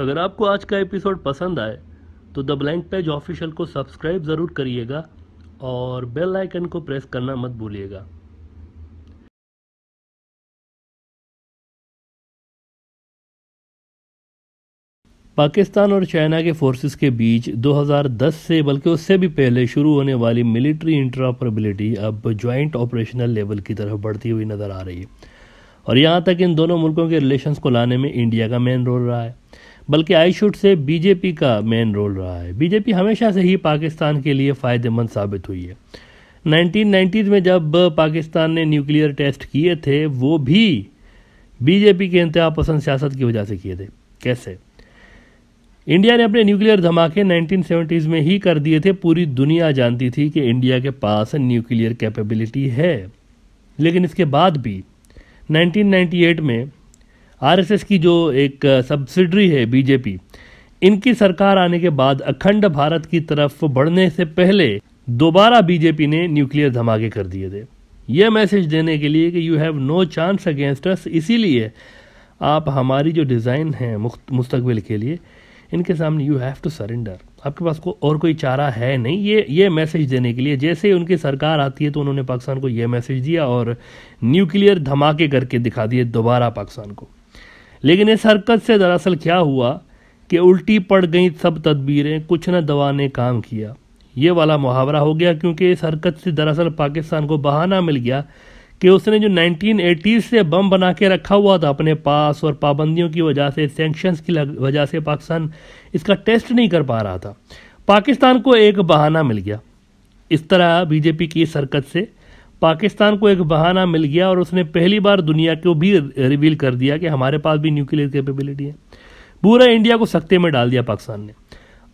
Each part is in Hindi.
अगर आपको आज का एपिसोड पसंद आए तो द ब्लैंक पेज ऑफिशियल को सब्सक्राइब ज़रूर करिएगा और बेल आइकन को प्रेस करना मत भूलिएगा पाकिस्तान और चाइना के फोर्सेस के बीच 2010 से बल्कि उससे भी पहले शुरू होने वाली मिलिट्री इंटरऑपरेबिलिटी अब ज्वाइंट ऑपरेशनल लेवल की तरफ बढ़ती हुई नज़र आ रही है और यहाँ तक इन दोनों मुल्कों के रिलेशंस को लाने में इंडिया का मेन रोल रहा है बल्कि आई शुड से बीजेपी का मेन रोल रहा है बीजेपी हमेशा से ही पाकिस्तान के लिए फ़ायदेमंद साबित हुई है नाइन्टीज़ में जब पाकिस्तान ने न्यूक्लियर टेस्ट किए थे वो भी बीजेपी के इंतहा पसंद सियासत की वजह से किए थे कैसे इंडिया ने अपने न्यूक्लियर धमाके 1970s में ही कर दिए थे पूरी दुनिया जानती थी कि इंडिया के पास न्यूक्लियर कैपेबिलिटी है लेकिन इसके बाद भी 1998 में आरएसएस की जो एक सब्सिडरी है बीजेपी इनकी सरकार आने के बाद अखंड भारत की तरफ बढ़ने से पहले दोबारा बीजेपी ने न्यूक्लियर धमाके कर दिए थे यह मैसेज देने के लिए कि you have no chance against us इसीलिए आप हमारी जो डिज़ाइन है मुस्तबिल के लिए इनके सामने यू हैव टू सरेंडर आपके पास को और कोई चारा है नहीं ये ये मैसेज देने के लिए जैसे ही उनकी सरकार आती है तो उन्होंने पाकिस्तान को ये मैसेज दिया और न्यूक्लियर धमाके करके दिखा दिए दोबारा पाकिस्तान को लेकिन इस हरकत से दरअसल क्या हुआ कि उल्टी पड़ गई सब तदबीरें कुछ न दवा ने काम किया ये वाला मुहावरा हो गया क्योंकि इस हरकत से दरअसल पाकिस्तान को बहाना मिल गया कि उसने जो 1980 से बम बना के रखा हुआ था अपने पास और पाबंदियों की वजह से सेंक्शंस की वजह से पाकिस्तान इसका टेस्ट नहीं कर पा रहा था पाकिस्तान को एक बहाना मिल गया इस तरह बीजेपी की इस हरकत से पाकिस्तान को एक बहाना मिल गया और उसने पहली बार दुनिया को भी रिवील कर दिया कि हमारे पास भी न्यूक्लियर कैपेबिलिटी है पूरा इंडिया को सख्ते में डाल दिया पाकिस्तान ने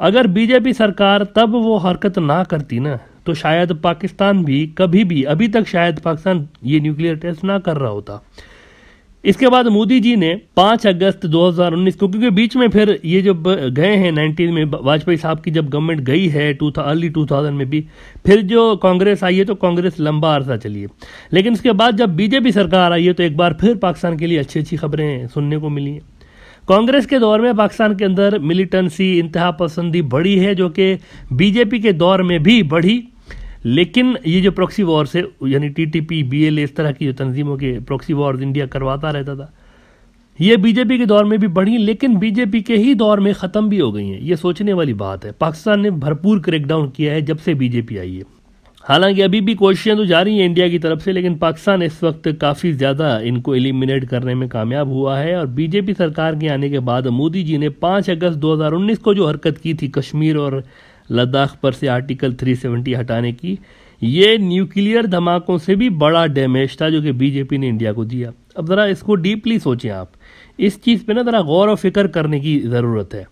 अगर बीजेपी सरकार तब वो हरकत ना करती ना तो शायद पाकिस्तान भी कभी भी अभी तक शायद पाकिस्तान ये न्यूक्लियर टेस्ट ना कर रहा होता इसके बाद मोदी जी ने 5 अगस्त 2019 को क्योंकि बीच में फिर ये जब गए हैं 19 में वाजपेयी साहब की जब गवर्नमेंट गई है टू अर्ली 2000 में भी फिर जो कांग्रेस आई है तो कांग्रेस लंबा अरसा चली है लेकिन इसके बाद जब बीजेपी सरकार आई है तो एक बार फिर पाकिस्तान के लिए अच्छी अच्छी खबरें सुनने को मिली हैं कांग्रेस के दौर में पाकिस्तान के अंदर मिलिटेंसी इंतहा पसंदी बढ़ी है जो कि बीजेपी के दौर में भी बढ़ी लेकिन ये जो प्रॉक्सी वॉर्स है यानी T T P B L इस तरह की जो तंजीमों के प्रॉक्सी वॉर्स इंडिया करवाता रहता था ये बीजेपी के दौर में भी बढ़ी लेकिन बीजेपी के ही दौर में ख़त्म भी हो गई हैं ये सोचने वाली बात है पाकिस्तान ने भरपूर क्रैकडाउन किया है जब से बीजेपी आई है हालांकि अभी भी कोशिशें तो जारी हैं इंडिया की तरफ से लेकिन पाकिस्तान इस वक्त काफ़ी ज़्यादा इनको एलिमिनेट करने में कामयाब हुआ है और बीजेपी सरकार के आने के बाद मोदी जी ने पाँच अगस्त दो को जो हरकत की थी कश्मीर और लद्दाख पर से आर्टिकल 370 हटाने की ये न्यूक्लियर धमाकों से भी बड़ा डैमेज था जो कि बीजेपी ने इंडिया को दिया अब ज़रा इसको डीपली सोचें आप इस चीज़ पे ना ज़रा गौर और फिक्र करने की ज़रूरत है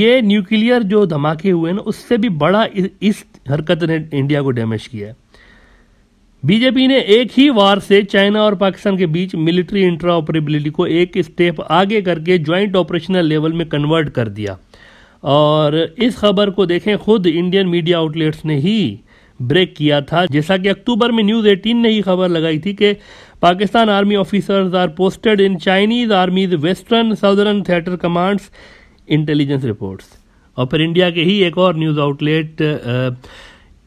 ये न्यूक्लियर जो धमाके हुए ना उससे भी बड़ा इस हरकत ने इंडिया को डैमेज किया है बीजेपी ने एक ही वार से चाइना और पाकिस्तान के बीच मिलिट्री इंट्रा ऑपरेबिलिटी को एक स्टेप आगे करके ज्वाइंट ऑपरेशनल लेवल में कन्वर्ट कर दिया और इस खबर को देखें खुद इंडियन मीडिया आउटलेट्स ने ही ब्रेक किया था जैसा कि अक्टूबर में न्यूज़ 18 ने ही खबर लगाई थी कि Pakistan army officers are posted in Chinese armies western southern theatre commands intelligence reports और फिर इंडिया के ही एक और news outlet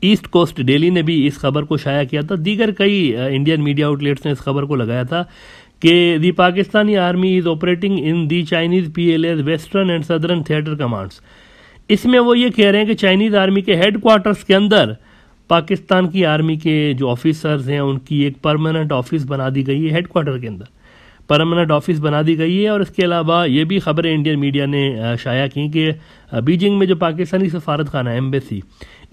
East Coast Daily ने भी इस खबर को शाया किया था दीगर कई इंडियन मीडिया आउटलेट्स ने इस खबर को लगाया था कि the Pakistani army is operating in the Chinese P L A's western and southern theatre commands इसमें वो ये कह रहे हैं कि चाइनीज़ आर्मी के हेड क्वार्टर्स के अंदर पाकिस्तान की आर्मी के जो ऑफिसर्स हैं उनकी एक परमानेंट ऑफिस बना दी गई है हेड क्वार्टर के अंदर परमानेंट ऑफिस बना दी गई है और इसके अलावा ये भी खबरें इंडियन मीडिया ने शाया की कि बीजिंग में जो पाकिस्तानी सफारत खाना है एम्बेसी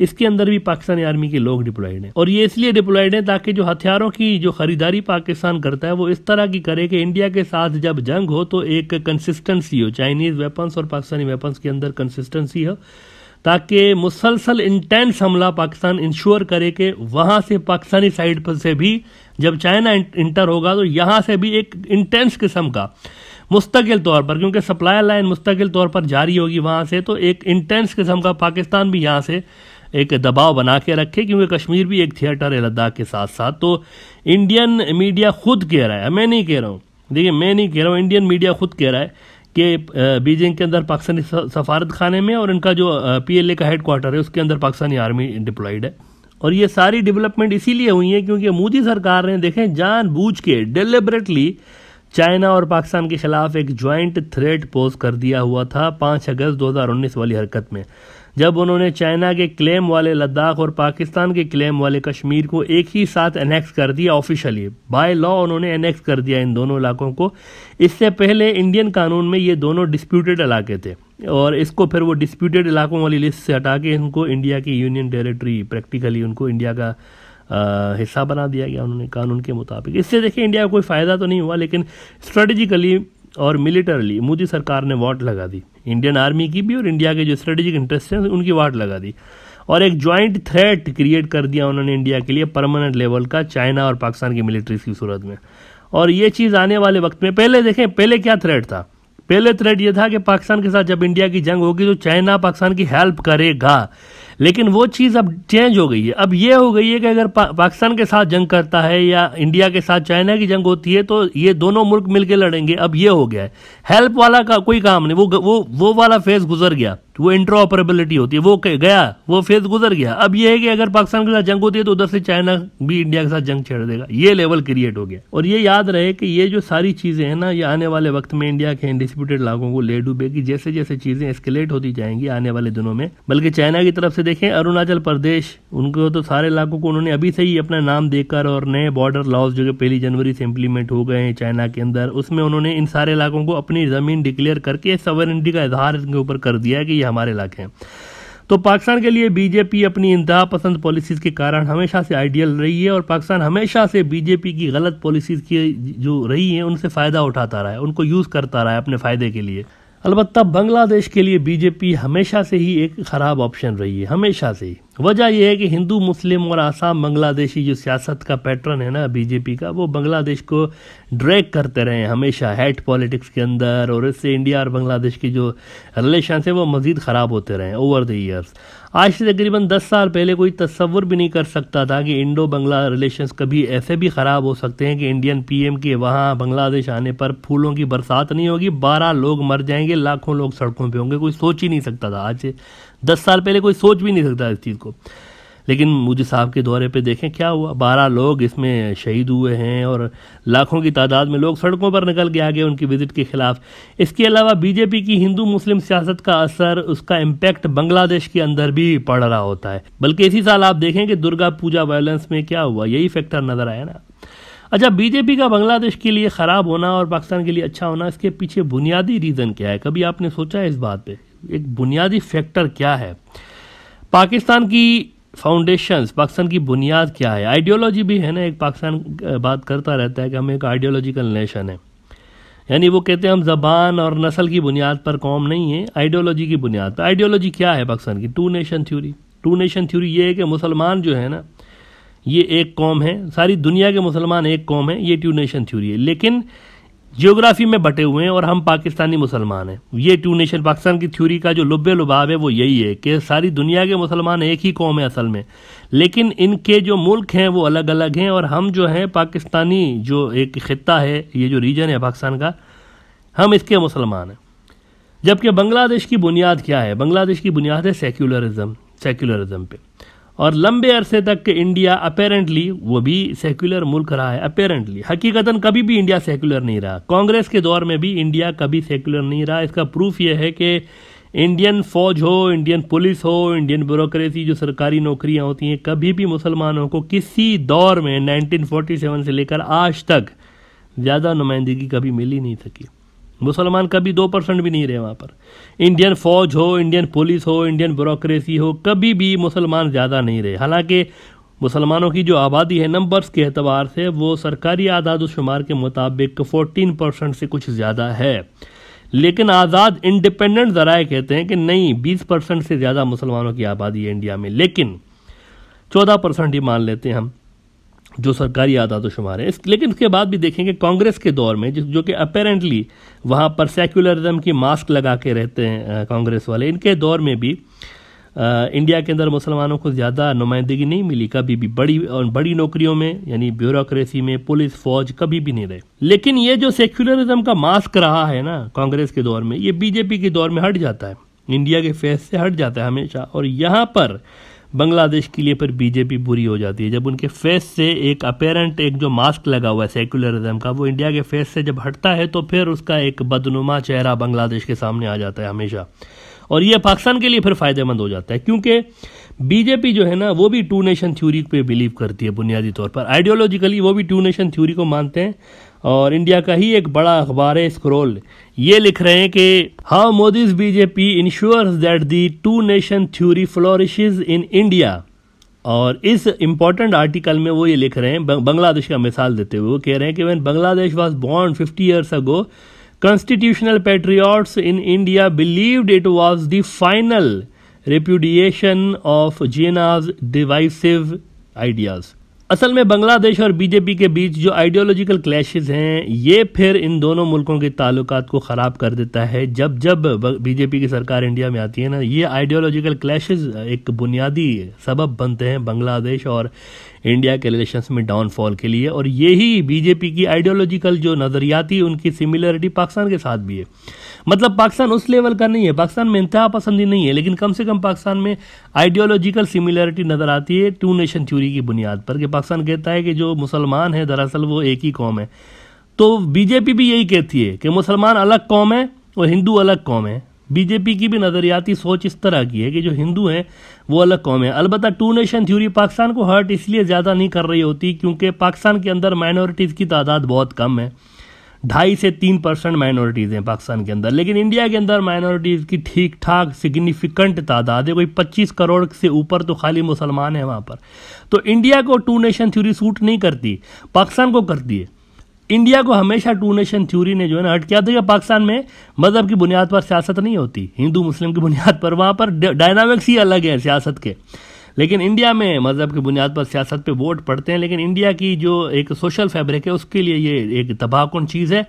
इसके अंदर भी पाकिस्तानी आर्मी के लोग डिप्लॉयड हैं और ये इसलिए डिप्लॉयड हैं ताकि जो हथियारों की जो खरीदारी पाकिस्तान करता है वो इस तरह की करे कि इंडिया के साथ जब जंग हो तो एक कंसिस्टेंसी हो चाइनीज वेपन्स और पाकिस्तानी वेपन्स के अंदर कंसिस्टेंसी हो ताकि मुसलसल इंटेंस हमला पाकिस्तान इंश्योर करे कि वहाँ से पाकिस्तानी साइड पर से भी जब चाइना इंटर होगा तो यहाँ से भी एक इंटेंस किस्म का मुस्तकिल तौर पर क्योंकि सप्लाई लाइन मुस्तकिल तौर पर जारी होगी वहाँ से तो एक इंटेंस किस्म का पाकिस्तान भी यहाँ से एक दबाव बना के रखे क्योंकि कश्मीर भी एक थिएटर है लद्दाख के साथ साथ तो इंडियन मीडिया खुद कह रहा है मैं नहीं कह रहा हूँ देखिए मैं नहीं कह रहा हूँ इंडियन मीडिया खुद कह रहा है कि बीजिंग के अंदर पाकिस्तानी सफारत खाने में और इनका जो पीएलए का हेड क्वार्टर है उसके अंदर पाकिस्तानी आर्मी डिप्लॉयड है और ये सारी डेवलपमेंट इसीलिए हुई है क्योंकि मोदी सरकार ने देखें जान के डेलिबरेटली चाइना और पाकिस्तान के खिलाफ एक ज्वाइंट थ्रेट पोज कर दिया हुआ था पाँच अगस्त दो वाली हरकत में जब उन्होंने चाइना के क्लेम वाले लद्दाख और पाकिस्तान के क्लेम वाले कश्मीर को एक ही साथ एनेक्स कर दिया ऑफिशियली बाय लॉ उन्होंने एनेक्स कर दिया इन दोनों इलाकों को इससे पहले इंडियन कानून में ये दोनों डिस्प्यूटेड इलाके थे और इसको फिर वो डिस्प्यूटेड इलाकों वाली लिस्ट से हटा के इनको इंडिया की यूनियन टेरिटरी प्रैक्टिकली उनको इंडिया का हिस्सा बना दिया गया उन्होंने कानून के मुताबिक इससे देखिए इंडिया को कोई फ़ायदा तो नहीं हुआ लेकिन स्ट्रेटजिकली और मिलिटरली मोदी सरकार ने वाट लगा दी इंडियन आर्मी की भी और इंडिया के जो स्ट्रेटेजिक इंटरेस्ट हैं उनकी वाट लगा दी और एक ज्वाइंट थ्रेट क्रिएट कर दिया उन्होंने इंडिया के लिए परमानेंट लेवल का चाइना और पाकिस्तान की मिलिट्रीज की सूरत में और ये चीज़ आने वाले वक्त में पहले देखें पहले क्या थ्रेट था पहले थ्रेट ये था कि पाकिस्तान के साथ जब इंडिया की जंग होगी तो चाइना पाकिस्तान की हेल्प करेगा लेकिन वो चीज़ अब चेंज हो गई है अब ये हो गई है कि अगर पा, पाकिस्तान के साथ जंग करता है या इंडिया के साथ चाइना की जंग होती है तो ये दोनों मुल्क मिलकर लड़ेंगे अब ये हो गया है हेल्प वाला का कोई काम नहीं वो वो वो वाला फेज गुजर गया वो इंट्रोऑपरेबिलिटी होती है वो गया वो फेज गुजर गया अब ये है कि अगर पाकिस्तान के साथ जंग होती है तो उधर से चाइना भी इंडिया के साथ जंग छेड़ देगा ये लेवल क्रिएट हो गया और ये याद रहे कि ये जो सारी चीज़ें हैं ना ये आने वाले वक्त में इंडिया के इंडिस्प्यूटेड इलाकों को ले डूबेगी जैसे जैसे चीज़ें एस्केलेट होती जाएंगी आने वाले दिनों में बल्कि चाइना की तरफ से देखें अरुणाचल प्रदेश उनको तो सारे इलाकों को उन्होंने अभी से ही अपना नाम देकर और नए बॉर्डर लॉज जो कि पहली जनवरी से इम्प्लीमेंट हो गए हैं चाइना के अंदर उसमें उन्होंने इन सारे इलाकों को अपनी ज़मीन डिक्लेयर करके सवरेनिटी का इजहार इनके ऊपर कर दिया है कि ये हमारे इलाके हैं तो पाकिस्तान के लिए बीजेपी अपनी इंतहा पसंद पॉलिसीज़ के कारण हमेशा से आइडियल रही है और पाकिस्तान हमेशा से बीजेपी की गलत पॉलिसीज़ की जो रही हैं उनसे फ़ायदा उठाता रहा है उनको यूज़ करता रहा है अपने फ़ायदे के लिए अलबत्त बांग्लादेश के लिए बीजेपी हमेशा से ही एक ख़राब ऑप्शन रही है हमेशा से ही वजह यह है कि हिंदू मुस्लिम और आसाम बांग्लादेशी जो सियासत का पैटर्न है ना बीजेपी का वो बांग्लादेश को ड्रैग करते रहे हमेशा हेड पॉलिटिक्स के अंदर और इससे इंडिया और बांग्लादेश की जो रिलेशन है वो मज़ीद ख़राब होते रहे ओवर द ईयर्स आज से तकरीबन दस साल पहले कोई तस्वुर भी नहीं कर सकता था कि इंडो बंगला रिलेशंस कभी ऐसे भी ख़राब हो सकते हैं कि इंडियन पीएम के वहाँ बांग्लादेश आने पर फूलों की बरसात नहीं होगी बारह लोग मर जाएंगे लाखों लोग सड़कों पर होंगे कोई सोच ही नहीं सकता था आज दस साल पहले कोई सोच भी नहीं सकता इस चीज़ को लेकिन मोदी साहब के दौरे पे देखें क्या हुआ बारह लोग इसमें शहीद हुए हैं और लाखों की तादाद में लोग सड़कों पर निकल के आ गए उनकी विजिट के खिलाफ इसके अलावा बीजेपी की हिंदू मुस्लिम सियासत का असर उसका इम्पैक्ट बांग्लादेश के अंदर भी पड़ रहा होता है बल्कि इसी साल आप देखें कि दुर्गा पूजा वायलेंस में क्या हुआ यही फैक्टर नजर आया ना अच्छा बीजेपी का बांग्लादेश के लिए ख़राब होना और पाकिस्तान के लिए अच्छा होना इसके पीछे बुनियादी रीज़न क्या है कभी आपने सोचा है इस बात पे एक बुनियादी फैक्टर क्या है पाकिस्तान की फाउंडेशन पाकिस्तान की बुनियाद क्या है आइडियोलॉजी भी है ना एक पाकिस्तान बात करता रहता है कि हम एक आइडियोलॉजिकल नेशन है यानी वो कहते हैं हम जबान और नस्ल की बुनियाद पर कौम नहीं है आइडियोलॉजी की बुनियाद पर आइडियोलॉजी क्या है पाकिस्तान की two nation theory two nation theory ये है कि मुसलमान जो है ना ये एक कौम है सारी दुनिया के मुसलमान एक कौम है ये टू नेशन थ्योरी है लेकिन जियोग्राफी में बटे हुए हैं और हम पाकिस्तानी मुसलमान हैं ये टू नेशन पाकिस्तान की थ्योरी का जो लुबे लुभाव है वो यही है कि सारी दुनिया के मुसलमान एक ही कौम है असल में लेकिन इनके जो मुल्क हैं वो अलग अलग हैं और हम जो हैं पाकिस्तानी जो एक खत्ता है ये जो रीजन है पाकिस्तान का हम इसके मुसलमान हैं जबकि बांग्लादेश की बुनियाद क्या है बांग्लादेश की बुनियाद है सेक्युलरिज्म सेक्युलरिज्म पे और लंबे अरसे तक इंडिया अपेरेंटली वो भी सेक्युलर मुल्क रहा है अपेरेंटली हकीकतन कभी भी इंडिया सेक्युलर नहीं रहा कांग्रेस के दौर में भी इंडिया कभी सेक्युलर नहीं रहा इसका प्रूफ यह है कि इंडियन फौज हो इंडियन पुलिस हो इंडियन ब्यूरोक्रेसी जो सरकारी नौकरियां होती हैं कभी भी मुसलमानों को किसी दौर में 1947 से लेकर आज तक ज़्यादा नुमाइंदगी कभी मिल ही नहीं सकी मुसलमान कभी दो परसेंट भी नहीं रहे वहाँ पर इंडियन फौज हो इंडियन पुलिस हो इंडियन ब्यूरोक्रेसी हो कभी भी मुसलमान ज़्यादा नहीं रहे हालांकि मुसलमानों की जो आबादी है नंबर्स के अतबार से वो सरकारी आदाद शुमार के मुताबिक 14 परसेंट से कुछ ज़्यादा है लेकिन आज़ाद इंडिपेंडेंट ज़राए कहते हैं कि नहीं 20 परसेंट से ज़्यादा मुसलमानों की आबादी है इंडिया में लेकिन 14 परसेंट ही मान लेते हैं हम जो सरकारी आदाद तो शुमार है लेकिन उसके बाद भी देखेंगे कांग्रेस के दौर में जो कि अपेरेंटली वहाँ पर सेक्युलरिज्म की मास्क लगा के रहते हैं कांग्रेस वाले इनके दौर में भी आ, इंडिया के अंदर मुसलमानों को ज़्यादा नुमाइंदगी नहीं मिली कभी भी बड़ी और बड़ी नौकरियों में यानी ब्यूरोक्रेसी में पुलिस फौज कभी भी नहीं रहे लेकिन ये जो सेक्युलरिज्म का मास्क रहा है ना कांग्रेस के दौर में ये बीजेपी के दौर में हट जाता है इंडिया के फेस से हट जाता है हमेशा और यहाँ पर बांग्लादेश के लिए फिर बीजेपी बुरी हो जाती है जब उनके फेस से एक अपेरेंट एक जो मास्क लगा हुआ है सेकुलरिज्म का वो इंडिया के फेस से जब हटता है तो फिर उसका एक बदनुमा चेहरा बांग्लादेश के सामने आ जाता है हमेशा और ये पाकिस्तान के लिए फिर फायदेमंद हो जाता है क्योंकि बीजेपी जो है ना वो भी टू नेशन थ्योरी पे बिलीव करती है बुनियादी तौर पर आइडियोलॉजिकली वो भी टू नेशन थ्योरी को मानते हैं और इंडिया का ही एक बड़ा अखबार है स्क्रोल ये लिख रहे हैं कि how Modi's BJP ensures that the two nation theory flourishes in India और इस इम्पॉर्टेंट आर्टिकल में वो ये लिख रहे हैं बांग्लादेश का मिसाल देते हुए वो कह रहे हैं कि वैन बांग्लादेश वॉज बॉन्ड fifty years ago constitutional patriots in India believed it was the final repudiation of Jinnah's divisive ideas असल में बांग्लादेश और बीजेपी के बीच जो आइडियोलॉजिकल क्लैश हैं ये फिर इन दोनों मुल्कों के ताल्लुक को ख़राब कर देता है जब जब बीजेपी की सरकार इंडिया में आती है ना ये आइडियोलॉजिकल क्लैश एक बुनियादी सबब बनते हैं बांग्लादेश और इंडिया के रिलेशंस में डाउनफॉल के लिए और यही बीजेपी की आइडियोलॉजिकल जो नज़रियाती उनकी सिमिलरिटी पाकिस्तान के साथ भी है मतलब पाकिस्तान उस लेवल का नहीं है पाकिस्तान में इंतहा पसंदी नहीं है लेकिन कम से कम पाकिस्तान में आइडियोलॉजिकल सिमिलरिटी नज़र आती है टू नेशन थ्योरी की बुनियाद पर कि पाकिस्तान कहता है कि जो मुसलमान है दरअसल वो एक ही कौम है तो बीजेपी भी यही कहती है कि मुसलमान अलग कौम है और हिंदू अलग कौम है बीजेपी की भी नज़रियाती सोच इस तरह की है कि जो हिंदू हैं वो अलग कौम है अलबत् टू नेशन थ्योरी पाकिस्तान को हर्ट इसलिए ज़्यादा नहीं कर रही होती क्योंकि पाकिस्तान के अंदर माइनॉरिटीज़ की तादाद बहुत कम है ढाई से तीन परसेंट माइनॉरिटीज़ हैं पाकिस्तान के अंदर लेकिन इंडिया के अंदर माइनॉरिटीज़ की ठीक ठाक सिग्निफिकेंट तादाद है कोई पच्चीस करोड़ से ऊपर तो खाली मुसलमान हैं वहाँ पर तो इंडिया को टू नेशन थ्योरी सूट नहीं करती पाकिस्तान को करती है इंडिया को हमेशा टू नेशन थ्योरी ने जो है ना हट किया था कि पाकिस्तान में मज़हब की बुनियाद पर सियासत नहीं होती हिंदू मुस्लिम की बुनियाद पर वहाँ पर डायनामिक्स ही अलग है सियासत के लेकिन इंडिया में मज़हब की बुनियाद पर सियासत पे वोट पड़ते हैं लेकिन इंडिया की जो एक सोशल फैब्रिक है उसके लिए ये एक तबाहकुन चीज़ है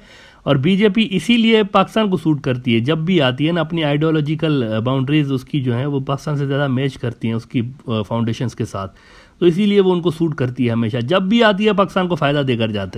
और बीजेपी इसीलिए पाकिस्तान को सूट करती है जब भी आती है ना अपनी आइडियोलॉजिकल बाउंड्रीज उसकी जो है वो पाकिस्तान से ज़्यादा मैच करती हैं उसकी फाउंडेशन के साथ तो इसीलिए वो उनको सूट करती है हमेशा जब भी आती है पाकिस्तान को फ़ायदा देकर जाते हैं